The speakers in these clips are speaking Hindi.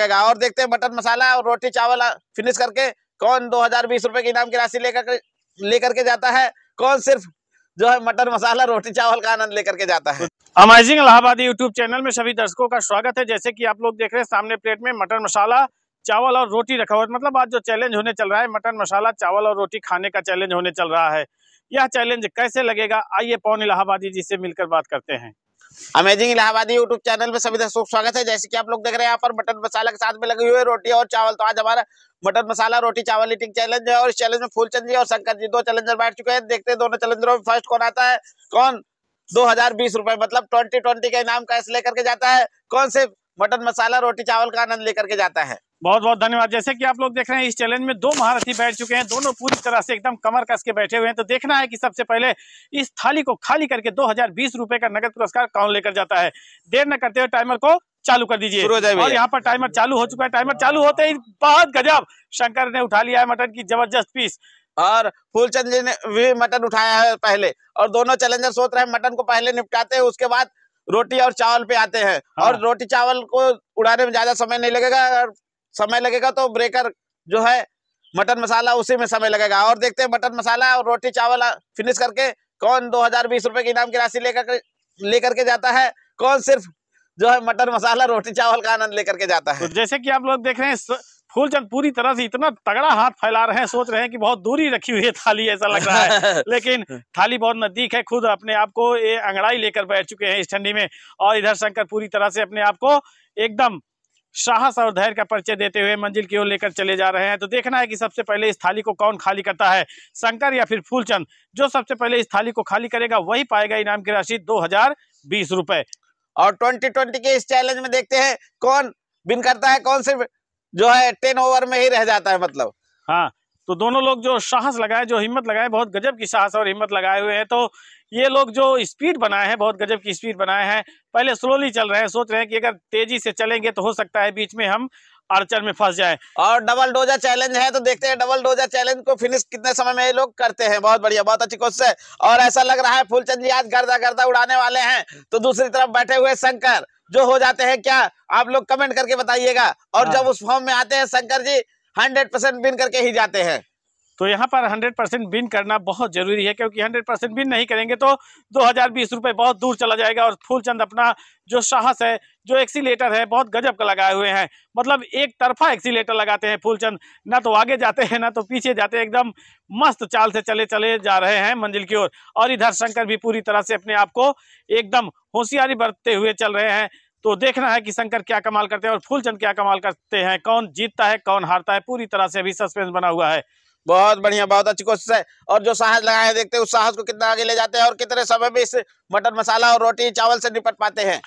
रखेगा और देखते हैं मटन मसाला और रोटी चावल फिनिश करके कौन दो हजार बीस रुपए के इनाम की राशि लेकर लेकर के जाता है कौन सिर्फ जो है मटन मसाला रोटी चावल का आनंद लेकर के जाता है अमेजिंग इलाहाबादी यूट्यूब चैनल में सभी दर्शकों का स्वागत है जैसे कि आप लोग देख रहे हैं सामने प्लेट में मटन मसाला चावल और रोटी रखा हुआ मतलब आज जो चैलेंज होने चल रहा है मटन मसाला चावल और रोटी खाने का चैलेंज होने चल रहा है यह चैलेंज कैसे लगेगा आइए पौन इलाहाबादी जी से मिलकर बात करते हैं अमेजिंग इलाहाबादी यूट्यूब चैनल में सभी दर्शक स्वागत है जैसे कि आप लोग देख रहे हैं यहाँ पर मटन मसाला के साथ में लगी हुई है रोटी और चावल तो आज हमारा मटन मसाला रोटी चावल इटिंग चैलेंज है और इस चैलेंज में फूलचंद जी और शंकर जी दो चैलेंजर बैठ चुके हैं देखते हैं दोनों चैलेंजरों में फर्स्ट कौन आता है कौन दो हजार बीस रुपए मतलब ट्वेंटी ट्वेंटी का इनाम कैश लेकर के जाता है कौन से मटन मसाला रोटी चावल का आनंद लेकर के जाता है बहुत बहुत धन्यवाद जैसे कि आप लोग देख रहे हैं इस चैलेंज में दो महारथी बैठ चुके हैं दोनों पूरी तरह से एकदम कमर कस के बैठे हुए हैं तो देखना है कि सबसे पहले इस थाली को खाली करके दो हजार का नगद पुरस्कार कौन लेकर जाता है देर न करते हुए टाइमर को चालू कर दीजिए और यहाँ पर टाइमर चालू हो चुका है टाइमर चालू होते ही बहुत गजब शंकर ने उठा लिया है मटन की जबरदस्त पीस और फूलचंद जी ने भी मटन उठाया है पहले और दोनों चैलेंजर सोच रहे हैं मटन को पहले निपटाते हैं उसके बाद रोटी और चावल पे आते हैं हाँ। और रोटी चावल को उड़ाने में ज्यादा समय नहीं लगेगा और समय लगेगा तो ब्रेकर जो है मटन मसाला उसी में समय लगेगा और देखते हैं मटन मसाला और रोटी चावल फिनिश करके कौन दो हजार बीस रुपए की इनाम की राशि लेकर लेकर के जाता है कौन सिर्फ जो है मटन मसाला रोटी चावल का आनंद लेकर के जाता है तो जैसे कि आप लोग देख रहे हैं फूलचंद पूरी तरह से इतना तगड़ा हाथ फैला रहे हैं सोच रहे हैं कि बहुत दूरी रखी हुई है थाली ऐसा लग रहा है लेकिन थाली बहुत नजदीक है खुद अपने आप को ये अंगड़ाई लेकर बैठ चुके हैं इस ठंडी में और इधर शंकर पूरी तरह से अपने आप को एकदम साहस और धैर्य का परिचय देते हुए मंजिल की ओर लेकर चले जा रहे हैं तो देखना है कि सबसे पहले इस थाली को कौन खाली करता है शंकर या फिर फूलचंद जो सबसे पहले इस थाली को खाली करेगा वही पाएगा इनाम की राशि दो हजार बीस रुपए और ट्वेंटी ट्वेंटी के इस चैलेंज में देखते हैं कौन बिन करता है कौन सिर्फ जो है टेन ओवर में ही रह जाता है मतलब हाँ तो दोनों लोग जो साहस लगाए जो हिम्मत लगाए बहुत गजब की साहस और हिम्मत लगाए हुए हैं तो ये लोग जो स्पीड बनाए हैं बहुत गजब की स्पीड बनाए हैं पहले स्लोली चल रहे हैं सोच रहे हैं कि अगर तेजी से चलेंगे तो हो सकता है बीच में हम अड़चन में फंस जाए और डबल डोजा चैलेंज है तो देखते हैं डबल डोजा चैलेंज को फिनिश कितने समय में ये लोग करते हैं बहुत बढ़िया बहुत अच्छी कोशिश है और ऐसा लग रहा है फूलचंद जी आज गर्दा गर्दा उड़ाने वाले हैं तो दूसरी तरफ बैठे हुए शंकर जो हो जाते हैं क्या आप लोग कमेंट करके बताइएगा और हाँ। जब उस फॉर्म में आते हैं शंकर जी हंड्रेड परसेंट बिन करके ही जाते हैं तो यहाँ पर हंड्रेड परसेंट बिन करना बहुत जरूरी है क्योंकि हंड्रेड परसेंट बिन नहीं करेंगे तो दो हजार बीस रुपये बहुत दूर चला जाएगा और फूलचंद अपना जो साहस है जो एक्सीटर है बहुत गजब का लगाए हुए हैं मतलब एक तरफा एक्सीटर लगाते हैं फूलचंद ना तो आगे जाते हैं ना तो पीछे जाते हैं एकदम मस्त चाल से चले चले जा रहे हैं मंजिल की ओर और इधर शंकर भी पूरी तरह से अपने आप को एकदम होशियारी बरतते हुए चल रहे हैं तो देखना है कि शंकर क्या कमाल करते हैं और फूलचंद क्या कमाल करते हैं कौन जीतता है कौन हारता है पूरी तरह से अभी सस्पेंस बना हुआ है बहुत बढ़िया बहुत अच्छी कोशिश है और जो साहस लगाए हैं देखते हैं उस साहस को कितना आगे ले जाते हैं और कितने समय में इस मटन मसाला और रोटी चावल से निपट पाते हैं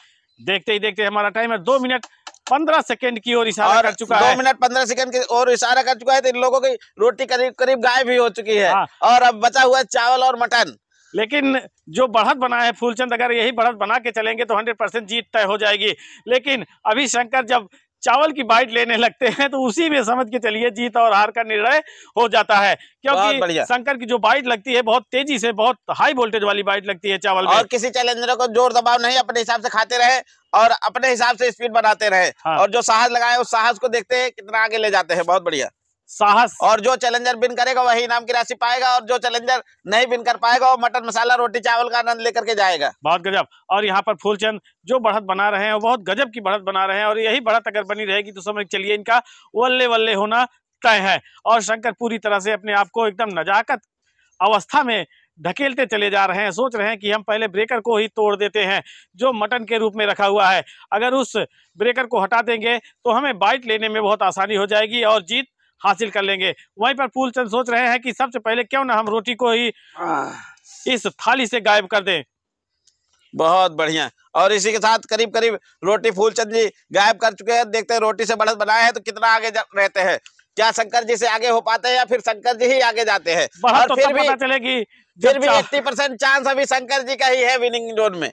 देखते ही देखते हमारा टाइम है दो मिनट पंद्रह सेकंड की ओर इशारा कर चुका दो है दो मिनट पंद्रह सेकंड की ओर इशारा कर चुका है तो इन लोगों की रोटी करीब करीब गायब भी हो चुकी है हाँ। और अब बचा हुआ है चावल और मटन लेकिन जो बढ़त बना है फूलचंद अगर यही बढ़त बना के चलेंगे तो 100 परसेंट जीत तय हो जाएगी लेकिन अभी शंकर जब चावल की बाइट लेने लगते हैं तो उसी में समझ के चलिए जीत और हार का निर्णय हो जाता है क्योंकि शंकर की जो बाइट लगती है बहुत तेजी से बहुत हाई वोल्टेज वाली बाइट लगती है चावल और किसी चैलेंजर को जोर दबाव नहीं अपने हिसाब से खाते रहे और अपने हिसाब से स्पीड बनाते रहे हाँ। और जो साहस लगाए उस साहस को देखते हैं कितना आगे ले जाते हैं बहुत बढ़िया साहस और जो चैलेंजर बिन करेगा वही इनाम की राशि पाएगा और जो चैलेंजर नहीं बिन कर पाएगा वो मटन मसाला रोटी चावल का आनंद लेकर के जाएगा बहुत गजब और यहाँ पर फूलचंद जो बढ़त बना रहे हैं बहुत गजब की बढ़त बना रहे हैं और यही बढ़त अगर बनी रहेगी तो समझ चलिए इनका वल्ले वल्ले होना तय है और शंकर पूरी तरह से अपने आप को एकदम नजाकत अवस्था में ढकेलते चले जा रहे हैं सोच रहे हैं कि हम पहले ब्रेकर को ही तोड़ देते हैं जो मटन के रूप में रखा हुआ है अगर उस ब्रेकर को हटा देंगे तो हमें बाइट लेने में बहुत आसानी हो जाएगी और जीत हासिल कर लेंगे वहीं पर फूलचंद सोच रहे हैं कि सबसे पहले क्यों ना हम रोटी को ही इस थाली से गायब कर दें बहुत बढ़िया और इसी के साथ करीब करीब रोटी फूलचंद जी गायब कर चुके हैं देखते हैं रोटी से बढ़त बनाए हैं तो कितना आगे रहते हैं क्या शंकर जी से आगे हो पाते हैं या फिर शंकर जी ही आगे जाते हैं तो फिर भी पता चलेगी फिर भी एट्टी परसेंट चांस अभी शंकर जी का ही है विनिंग जोन में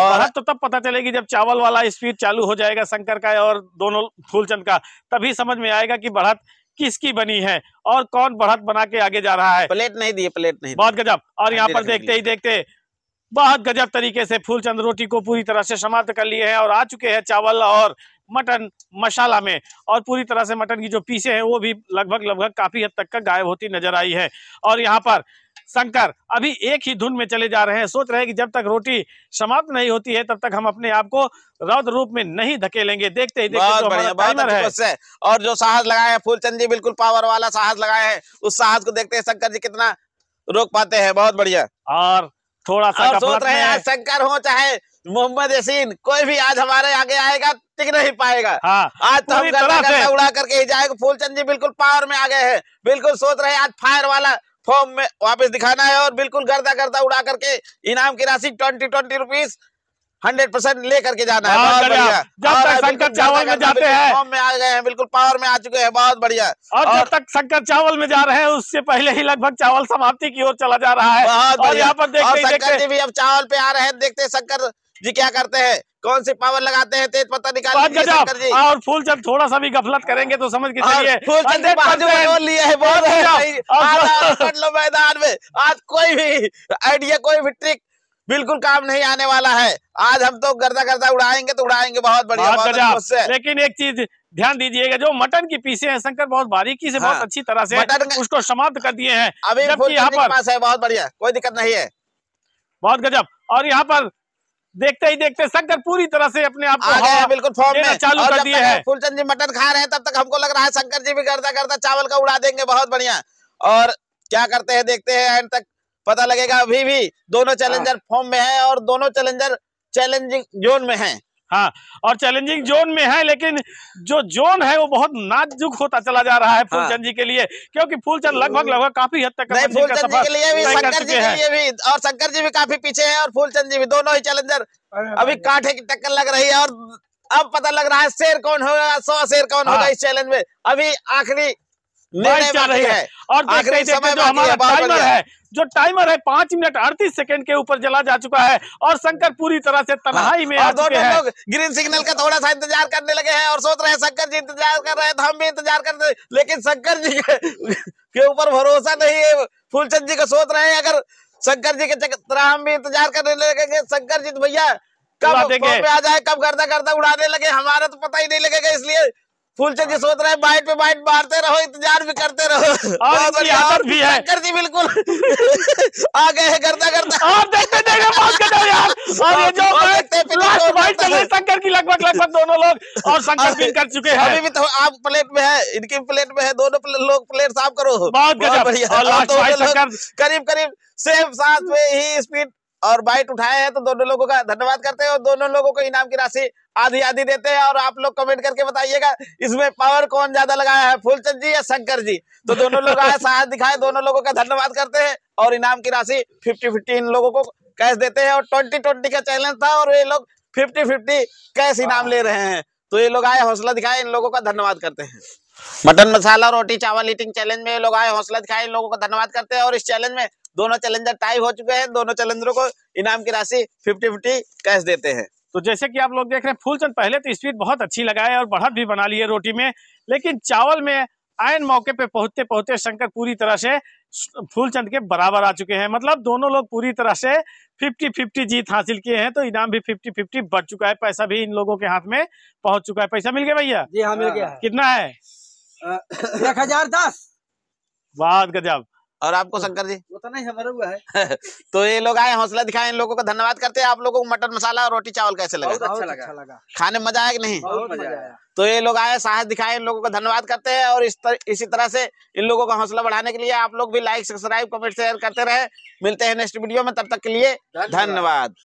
और तो तब पता चलेगी जब चावल वाला स्पीड चालू हो जाएगा शंकर का और दोनों फूलचंद का तभी समझ में आएगा कि बढ़त किसकी बनी है और कौन बढ़त बना के आगे जा रहा है प्लेट नहीं दिए प्लेट नहीं बहुत गजब और यहाँ पर देखते ही देखते बहुत गजब तरीके से फूलचंद रोटी को पूरी तरह से समाप्त कर लिए हैं और आ चुके हैं चावल और मटन मसाला में और पूरी तरह से मटन की जो पीसे हैं वो भी लगभग लगभग काफी हद तक का गायब होती नजर आई है और यहाँ पर शंकर अभी एक ही धुन में चले जा रहे हैं सोच रहे हैं कि जब तक रोटी समाप्त नहीं होती है तब तक हम अपने आप को रौद्र रूप में नहीं धकेलेंगे देखते ही देखते बहुत जो तो बहुत है और जो साहस लगाए फूलचंद जी बिल्कुल पावर वाला साहस लगाए हैं उस साहस को देखते हैं शंकर जी कितना रोक पाते हैं बहुत बढ़िया और थोड़ा सा सोच रहे हैं शंकर हो चाहे मोहम्मद यसीन कोई भी आज हमारे आगे आएगा टिक नहीं पाएगा हाँ, आज तो हम उड़ा करके ही जाएगा फूलचंद जी बिल्कुल पावर में आ गए हैं बिल्कुल सोच रहे हैं आज फायर वाला फॉर्म में वापस दिखाना है और बिल्कुल गर्दा गर्दा उड़ा करके इनाम की राशि twenty twenty rupees hundred percent ले करके जाना है बहुत बढ़िया जब तक शंकर चावल में जाते हैं फॉर्म में आ गए हैं बिल्कुल पावर में आ चुके हैं बहुत बढ़िया और जब तक शंकर चावल में जा रहे हैं उससे पहले ही लगभग चावल समाप्ति की ओर चला जा रहा है बहुत बढ़िया यहाँ पर देखते शंकर जी भी अब चावल पे आ रहे हैं देखते शंकर जी क्या करते हैं कौन सी पावर लगाते हैं तेज पत्ता निकाल और फूल चंद थोड़ा सा भी गफलत करेंगे तो समझ के चलिए फूल चंद लिए है बहुत लो मैदान में आज कोई भी आइडिया कोई भी ट्रिक बिल्कुल काम नहीं आने वाला है आज हम तो गर्दा गर्दा उड़ाएंगे तो उड़ाएंगे बहुत बढ़िया बहुत लेकिन एक चीज ध्यान दीजिएगा जो मटन की पीसे हैं शंकर बहुत बारीकी से हाँ। बहुत अच्छी तरह से मटन उसको समाप्त कर दिए हैं अभी यहाँ पर पास है बहुत बढ़िया कोई दिक्कत नहीं है बहुत गजब और यहाँ पर देखते ही देखते शंकर पूरी तरह से अपने आप को बिल्कुल फॉर्म में चालू कर दिए हैं फुलचंद जी मटन खा रहे हैं तब तक हमको लग रहा है शंकर जी भी करता करता चावल का उड़ा देंगे बहुत बढ़िया और क्या करते हैं देखते हैं एंड तक पता लगेगा अभी भी दोनों चैलेंजर फॉर्म हाँ। में है और दोनों चैलेंजर चैलेंजिंग जोन में है हाँ और चैलेंजिंग जोन में है लेकिन जो जोन है वो बहुत नाजुक होता चला जा रहा है हाँ। फूलचंद जी के लिए क्योंकि फूलचंद हम्म। लगभग लगभग काफी हद तक फूलचंद जी के लिए भी शंकर जी के लिए भी और शंकर जी भी काफी पीछे हैं और फूलचंद जी भी दोनों ही चैलेंजर अभी कांठे की टक्कर लग रही है और अब पता लग रहा है शेर कौन होगा सौ शेर कौन होगा हाँ। इस चैलेंज में अभी आखिरी निर्णय रही है और आखिरी समय जो हमारा टाइमर है जो टाइमर है पांच मिनट अड़तीस सेकंड के ऊपर जला जा चुका है और शंकर पूरी तरह से तनाई में आ चुके हैं ग्रीन सिग्नल का थोड़ा सा इंतजार करने लगे हैं और सोच रहे हैं शंकर जी इंतजार कर रहे हैं तो हम भी इंतजार कर रहे लेकिन शंकर जी के ऊपर भरोसा नहीं है फूलचंद जी को सोच रहे हैं अगर शंकर जी के तरह हम भी इंतजार करने लगेंगे शंकर जी तो भैया कब आ जाए कब गर्दा गर्दा उड़ाने लगे हमारा तो पता ही नहीं लगेगा इसलिए फूल चंद सोच रहे बाइट पे बाइट मारते रहो इंतजार भी करते रहो और आदत भी है कर दी बिल्कुल आ गए हैं करता करता आप देखते देखते बात करते यार और ये जो लास्ट बाइट चल रही शंकर की लगभग लगभग दोनों लोग और शंकर भी कर चुके हैं अभी भी तो आप प्लेट में है इनकी प्लेट में है दोनों लोग प्लेट साफ करो बहुत बढ़िया करीब करीब सेम साथ में ही स्पीड और बाइट उठाए हैं तो दोनों लोगों का धन्यवाद करते हैं और दोनों लोगों को इनाम की राशि आधी आधी देते हैं और आप लोग कमेंट करके बताइएगा इसमें पावर कौन ज्यादा लगाया है फूलचंद जी या शंकर जी तो दोनों लोग आए साहस दिखाए दोनों लोगों का धन्यवाद करते हैं और इनाम की राशि फिफ्टी फिफ्टी इन लोगों को कैश देते हैं और ट्वेंटी ट्वेंटी का चैलेंज था और ये लोग फिफ्टी फिफ्टी कैश इनाम हाँ। ले रहे हैं तो ये लोग आए हौसला दिखाए इन लोगों का धन्यवाद करते हैं मटन मसाला रोटी चावल ईटिंग चैलेंज में लोग आए हौसला दिखाए लोगों का धन्यवाद करते हैं और इस चैलेंज में दोनों चैलेंजर टाई हो चुके हैं दोनों चैलेंजरों को इनाम की राशि फिफ्टी फिफ्टी कैश देते हैं तो जैसे कि आप लोग देख रहे हैं फूलचंद पहले तो स्पीड बहुत अच्छी लगाए और बढ़त भी बना ली है रोटी में लेकिन चावल में आयन मौके पे पहुंचते पहुंचते शंकर पूरी तरह से फूलचंद के बराबर आ चुके हैं मतलब दोनों लोग पूरी तरह से 50 50 जीत हासिल किए हैं तो इनाम भी 50 50 बढ़ चुका है पैसा भी इन लोगों के हाथ में पहुंच चुका है पैसा मिल गया भैया जी हाँ मिल गया कितना है एक हजार दस बहुत गजब और आपको शंकर जी वो तो नहीं हमारा हुआ है तो ये लोग आए हौसला दिखाए इन लोगों का धन्यवाद करते हैं आप लोगों को मटन मसाला और रोटी चावल कैसे लगा अच्छा लगा।, अच्छा लगा खाने में मजा आया कि नहीं मजा आया तो ये लोग आए साहस दिखाए इन लोगों का धन्यवाद करते हैं और इस तर, इसी तरह से इन लोगों का हौसला बढ़ाने के लिए आप लोग भी लाइक सब्सक्राइब कमेंट शेयर करते रहे मिलते हैं नेक्स्ट वीडियो में तब तक के लिए धन्यवाद